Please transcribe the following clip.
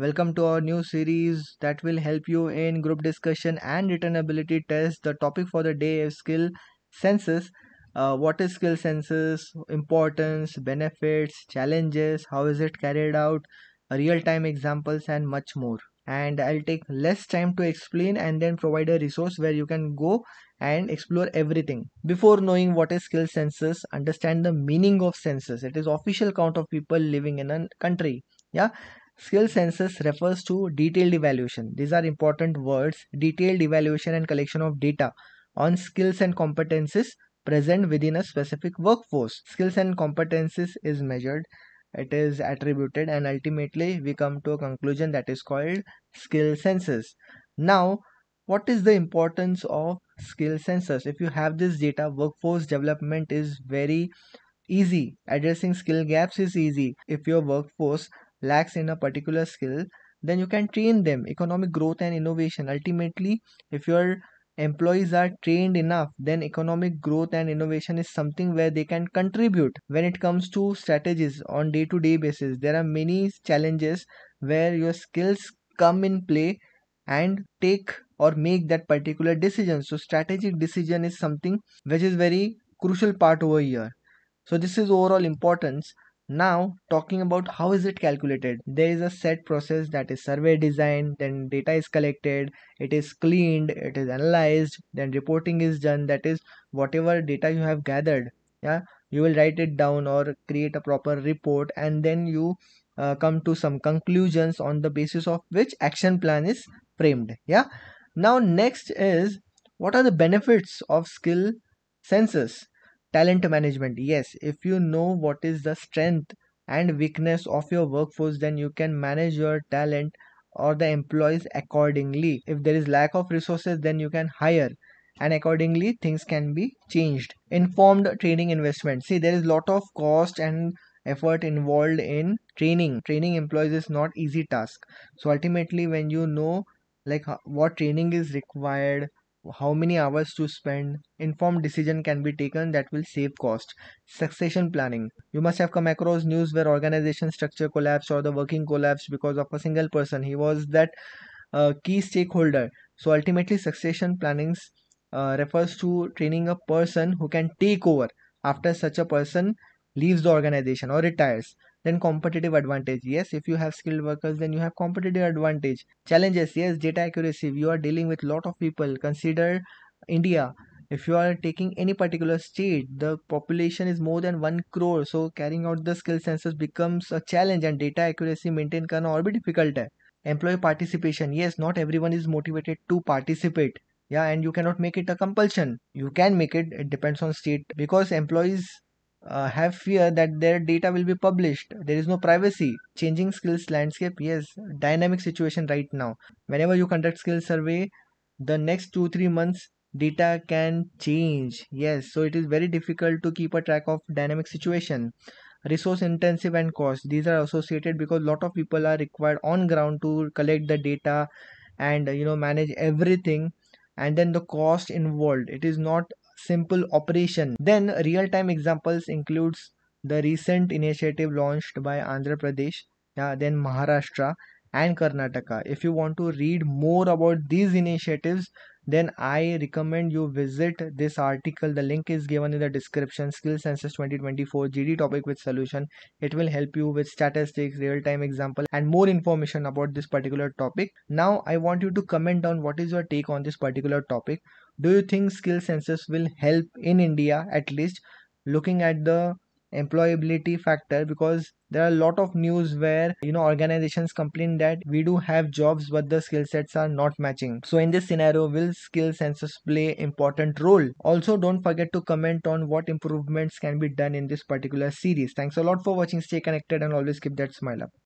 Welcome to our new series that will help you in group discussion and written ability test. The topic for the day is skill senses. Uh, what is skill senses? Importance, benefits, challenges, how is it carried out, real time examples, and much more. And I'll take less time to explain and then provide a resource where you can go and explore everything. Before knowing what is skill census, understand the meaning of census. It is official count of people living in a country. Yeah, Skill census refers to detailed evaluation. These are important words. Detailed evaluation and collection of data on skills and competences present within a specific workforce. Skills and competences is measured, it is attributed, and ultimately we come to a conclusion that is called skill census. Now, what is the importance of skill census? If you have this data, workforce development is very easy. Addressing skill gaps is easy. If your workforce lacks in a particular skill then you can train them economic growth and innovation ultimately if your employees are trained enough then economic growth and innovation is something where they can contribute when it comes to strategies on day to day basis there are many challenges where your skills come in play and take or make that particular decision so strategic decision is something which is very crucial part over here so this is overall importance now talking about how is it calculated. There is a set process that is survey design, then data is collected, it is cleaned, it is analyzed, then reporting is done that is whatever data you have gathered. Yeah, you will write it down or create a proper report and then you uh, come to some conclusions on the basis of which action plan is framed. Yeah. Now next is what are the benefits of skill census? talent management yes if you know what is the strength and weakness of your workforce then you can manage your talent or the employees accordingly if there is lack of resources then you can hire and accordingly things can be changed informed training investment see there is lot of cost and effort involved in training training employees is not easy task so ultimately when you know like what training is required how many hours to spend informed decision can be taken that will save cost succession planning you must have come across news where organization structure collapsed or the working collapsed because of a single person he was that uh, key stakeholder so ultimately succession planning uh, refers to training a person who can take over after such a person leaves the organization or retires then competitive advantage yes if you have skilled workers then you have competitive advantage challenges yes data accuracy you are dealing with lot of people consider india if you are taking any particular state the population is more than 1 crore so carrying out the skill census becomes a challenge and data accuracy maintenance can all be difficult employee participation yes not everyone is motivated to participate yeah and you cannot make it a compulsion you can make it it depends on state because employees uh, have fear that their data will be published. There is no privacy. Changing skills landscape, yes, dynamic situation right now. Whenever you conduct skill survey, the next two three months data can change. Yes, so it is very difficult to keep a track of dynamic situation. Resource intensive and cost. These are associated because lot of people are required on ground to collect the data and you know manage everything and then the cost involved it is not simple operation. Then real-time examples includes the recent initiative launched by Andhra Pradesh, yeah, then Maharashtra and Karnataka. If you want to read more about these initiatives, then I recommend you visit this article. The link is given in the description Skill Census 2024 GD topic with solution. It will help you with statistics, real time example, and more information about this particular topic. Now, I want you to comment on what is your take on this particular topic. Do you think skill census will help in India at least looking at the employability factor because there are a lot of news where you know organizations complain that we do have jobs but the skill sets are not matching so in this scenario will skill census play important role also don't forget to comment on what improvements can be done in this particular series thanks a lot for watching stay connected and always keep that smile up